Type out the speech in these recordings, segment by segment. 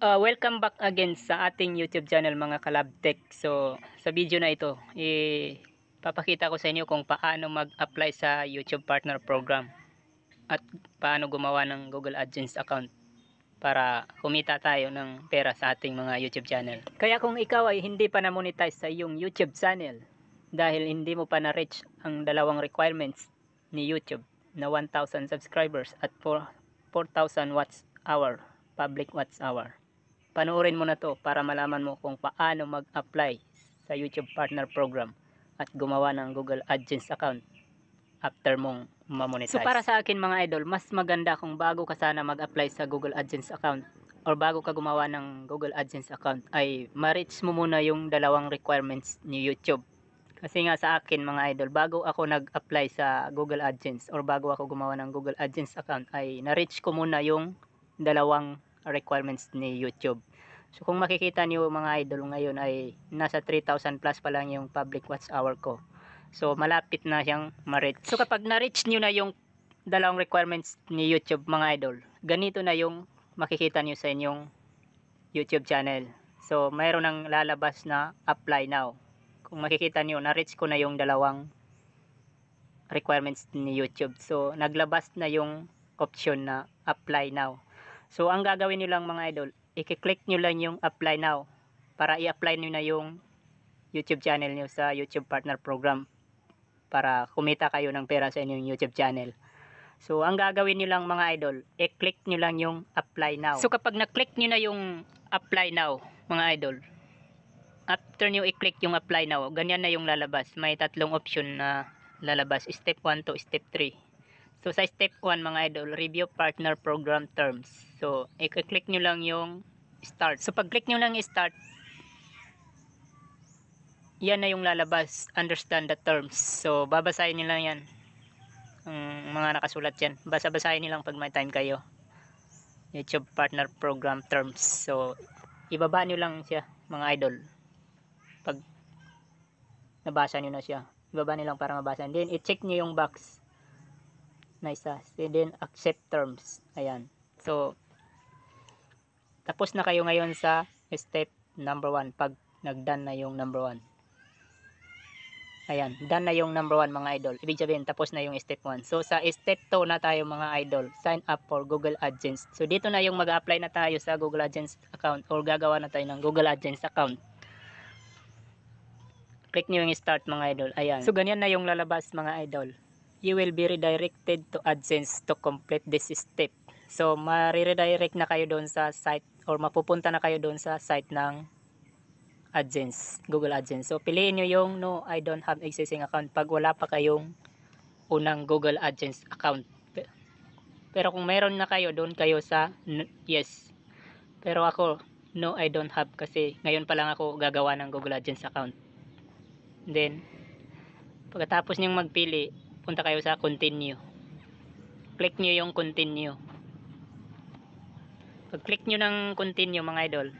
Uh, welcome back again sa ating YouTube channel mga kalabtech. So, sa video na ito, ipapakita ko sa inyo kung paano mag-apply sa YouTube Partner Program at paano gumawa ng Google AdSense account para kumita tayo ng pera sa ating mga YouTube channel. Kaya kung ikaw ay hindi pa na-monetize sa iyong YouTube channel dahil hindi mo pa na-reach ang dalawang requirements ni YouTube na 1,000 subscribers at 4,000 watts hour, public watch hour Panoorin mo na to para malaman mo kung paano mag-apply sa YouTube Partner Program at gumawa ng Google AdSense account after mong mamonetize. So para sa akin mga idol, mas maganda kung bago ka sana mag-apply sa Google AdSense account or bago ka gumawa ng Google AdSense account ay ma-reach mo muna yung dalawang requirements ni YouTube. Kasi nga sa akin mga idol, bago ako nag-apply sa Google AdSense or bago ako gumawa ng Google AdSense account ay na-reach ko muna yung dalawang requirements ni YouTube. So kung makikita niyo mga idol ngayon ay nasa 3,000 plus pa lang yung public watch hour ko. So malapit na siyang ma-reach. So kapag na-reach niyo na yung dalawang requirements ni YouTube mga idol, ganito na yung makikita niyo sa inyong YouTube channel. So mayroon ng lalabas na apply now. Kung makikita niyo, na-reach ko na yung dalawang requirements ni YouTube. So naglabas na yung option na apply now. So, ang gagawin nyo lang mga idol, i-click nyo lang yung apply now para i-apply nyo na yung YouTube channel nyo sa YouTube Partner Program para kumita kayo ng pera sa inyong YouTube channel. So, ang gagawin nyo lang mga idol, i-click nyo lang yung apply now. So, kapag na-click nyo na yung apply now, mga idol, after nyo i-click yung apply now, ganyan na yung lalabas. May tatlong option na lalabas. Step 1 to step 3. So sa step 1 mga idol, review partner program terms. So i-click nyo lang yung start. So pag-click nyo lang start, yan na yung lalabas, understand the terms. So babasahin nyo lang yan. Ang mga nakasulat yan. Basa-basahin nyo lang pag may time kayo. YouTube partner program terms. So ibaba nyo lang siya mga idol. Pag nabasa nyo na siya. Ibaba nyo lang para mabasa. then i-check nyo yung box na ah. isa. then, accept terms. Ayan. So, tapos na kayo ngayon sa step number 1 pag nag-done na yung number 1. Ayan, done na yung number 1 mga idol. Ibig sabihin, tapos na yung step 1. So, sa step 2 na tayo mga idol, sign up for Google AdSense. So, dito na yung mag-apply na tayo sa Google AdSense account or gagawa na tayo ng Google AdSense account. Click niyo yung start mga idol. Ayan. So, ganyan na yung lalabas mga idol you will be redirected to AdSense to complete this step. So, mare-redirect na kayo doon sa site or mapupunta na kayo doon sa site ng AdSense, Google AdSense. So, piliin nyo yung no, I don't have existing account pag wala pa kayong unang Google AdSense account. Pero kung meron na kayo, doon kayo sa yes. Pero ako, no, I don't have kasi ngayon pa lang ako gagawa ng Google AdSense account. Then, pagkatapos niyang magpili, punta kayo sa continue click nyo yung continue pag click nyo ng continue mga idol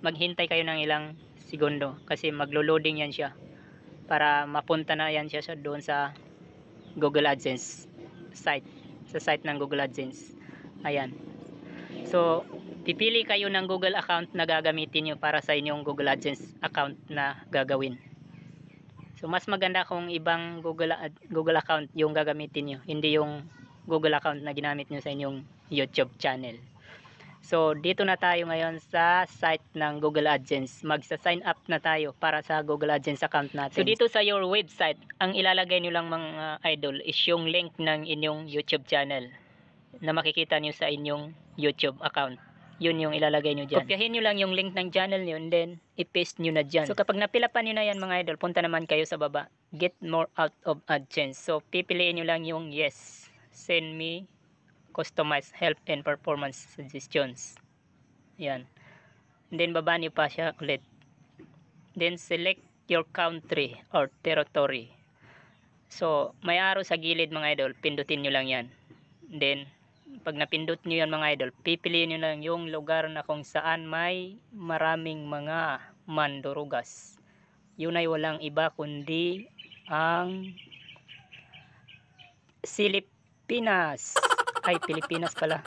maghintay kayo ng ilang segundo kasi maglo-loading yan siya para mapunta na yan siya, doon sa Google AdSense site sa site ng Google AdSense ayan so pipili kayo ng Google account na gagamitin nyo para sa inyong Google AdSense account na gagawin So mas maganda kung ibang Google Google account yung gagamitin niyo, hindi yung Google account na ginamit niyo sa inyong YouTube channel. So dito na tayo ngayon sa site ng Google AdSense. Magsa-sign up na tayo para sa Google AdSense account natin. So dito sa your website, ang ilalagay niyo lang mga idol is yung link ng inyong YouTube channel na makikita niyo sa inyong YouTube account yun yung ilalagay nyo dyan. Kopyahin nyo lang yung link ng channel nyo and then i-paste nyo na dyan. So kapag napilapan pa nyo na yan mga idol, punta naman kayo sa baba. Get more out of AdSense. So pipiliin nyo lang yung yes. Send me customized help and performance suggestions. Yan. And then baba nyo pa siya ulit. Then select your country or territory. So may arrow sa gilid mga idol. Pindutin nyo lang yan. then pag napindot nyo yan mga idol, pipiliin nyo lang yung lugar na kung saan may maraming mga mandurugas. Yun ay walang iba kundi ang Silipinas. Ay, Pilipinas pala.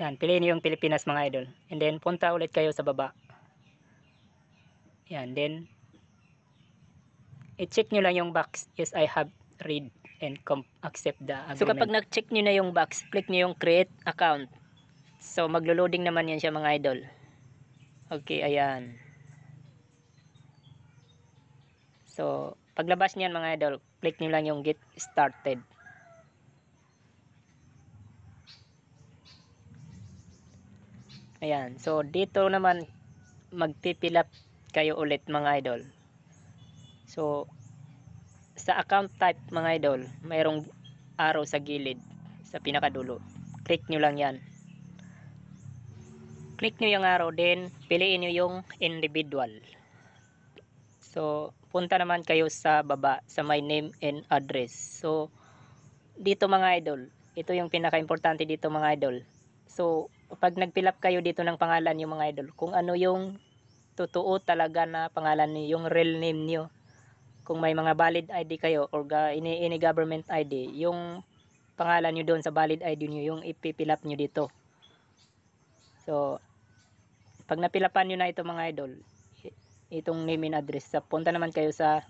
Yan, piliin nyo yung Pilipinas mga idol. And then, punta ulit kayo sa baba. Yan, then, i-check nyo lang yung box. Yes, I have read and accept the agreement. So kapag nag-check nyo na yung box, click nyo yung create account. So maglo-loading naman yan siya mga idol. Okay, ayan. So paglabas niyan mga idol, click nyo lang yung get started. Ayan. So dito naman magpipill up kayo ulit mga idol. So sa account type mga idol mayroong arrow sa gilid sa pinakadulo click nyo lang yan click nyo yung arrow then piliin nyo yung individual so punta naman kayo sa baba sa my name and address so dito mga idol ito yung pinaka importante dito mga idol so pag nag fill up kayo dito ng pangalan yung mga idol kung ano yung totoo talaga na pangalan nyo yung real name niyo kung may mga valid ID kayo or any, any government ID, yung pangalan nyo doon sa valid ID nyo, yung ipipilap up nyo dito. So, pag napilapan nyo na ito mga idol, itong name and address, sa, punta naman kayo sa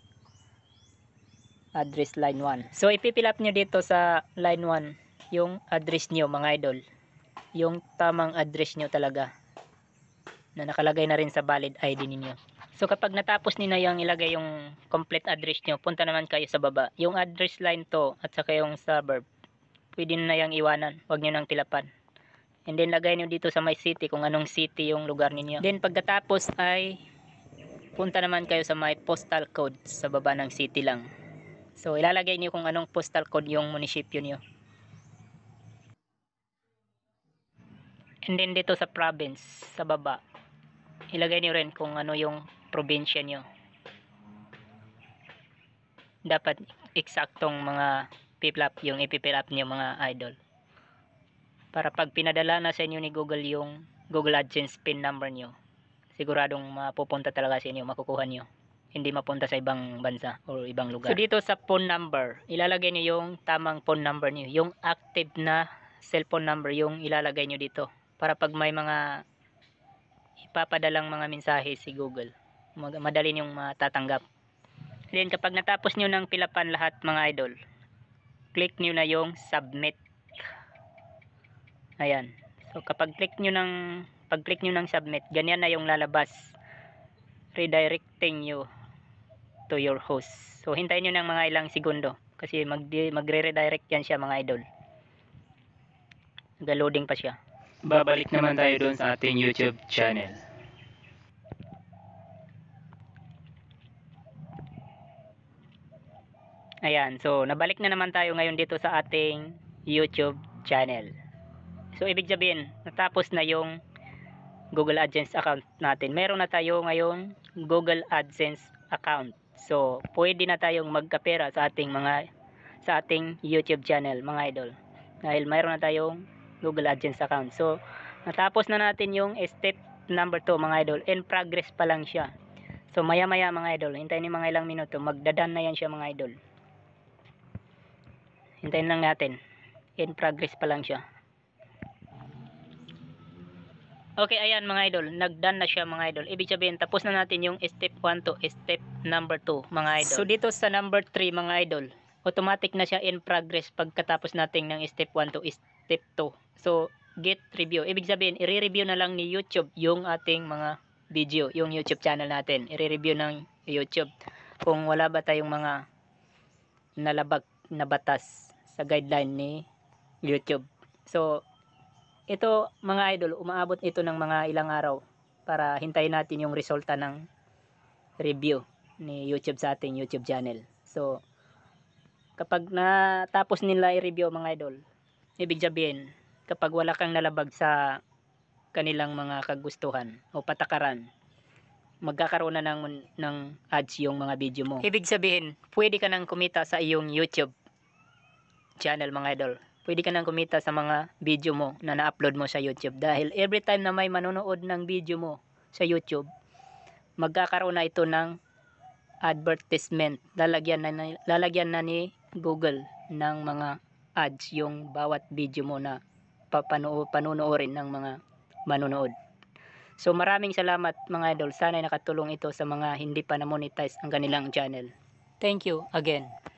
address line 1. So, ipipilap up nyo dito sa line 1 yung address nyo mga idol. Yung tamang address nyo talaga na nakalagay na rin sa valid ID ninyo. So kapag natapos ninyo yung ilagay yung complete address nyo, punta naman kayo sa baba. Yung address line to at saka yung suburb, pwede na yung iwanan. Huwag nyo nang tilapan. And then lagay nyo dito sa my city kung anong city yung lugar ninyo. Then pagkatapos ay punta naman kayo sa my postal code sa baba ng city lang. So ilalagay niyo kung anong postal code yung munisipyo niyo. And then dito sa province sa baba, ilagay niyo rin kung ano yung probinsya nyo. Dapat eksaktong mga fill up yung ipipill up niyo mga idol. Para pag pinadala na sa inyo ni Google yung Google AdSense pin number niyo, siguradong mapupunta talaga sa inyo, makukuha niyo. Hindi mapunta sa ibang bansa o ibang lugar. So dito sa phone number, ilalagay niyo yung tamang phone number niyo, yung active na cellphone number yung ilalagay niyo dito para pag may mga ipapadalang mga mensahe si Google madali niyong matatanggap. Then kapag natapos niyo ng pilapan lahat mga idol, click niyo na yung submit. Ayan. So kapag click niyo ng pag-click niyo ng submit, ganyan na yung lalabas. Redirecting you to your host. So hintayin niyo ng mga ilang segundo kasi mag magre-redirect yan siya mga idol. Nag-loading pa siya. Babalik naman tayo doon sa ating YouTube channel. Ayan, so nabalik na naman tayo ngayon dito sa ating YouTube channel. So ibig sabihin, natapos na yung Google AdSense account natin. Meron na tayo ngayon Google AdSense account. So pwede na tayong magkapera sa ating mga sa ating YouTube channel, mga idol. Dahil meron na tayong Google AdSense account. So natapos na natin yung step number 2, mga idol. In progress pa lang siya. So maya-maya mga idol, hintayin niyo mga ilang minuto, magdadan na yan siya mga idol hintayin lang natin in progress pa lang siya okay ayan mga idol Nag-done na siya mga idol ibig sabihin tapos na natin yung step 1 to step number 2 mga idol so dito sa number 3 mga idol automatic na siya in progress pagkatapos natin ng step 1 to step 2 so get review ibig sabihin i-review na lang ni youtube yung ating mga video yung youtube channel natin i-review ng youtube kung wala ba tayong mga nalabag na batas sa guideline ni YouTube. So, ito mga idol, umaabot ito ng mga ilang araw para hintayin natin yung resulta ng review ni YouTube sa ating YouTube channel. So, kapag natapos nila i-review mga idol, ibig sabihin, kapag wala kang nalabag sa kanilang mga kagustuhan o patakaran, magkakaroon na ng, ng ads yung mga video mo. Ibig sabihin, pwede ka nang kumita sa iyong YouTube channel mga idol. Pwede ka nang kumita sa mga video mo na na-upload mo sa YouTube dahil every time na may manonood ng video mo sa YouTube, magkakaroon na ito ng advertisement. Lalagyan na, lalagyan na ni Google ng mga ads yung bawat video mo na papano, panonoorin ng mga manonood. So maraming salamat mga idol. Sana'y nakatulong ito sa mga hindi pa na monetize ang kanilang channel. Thank you again.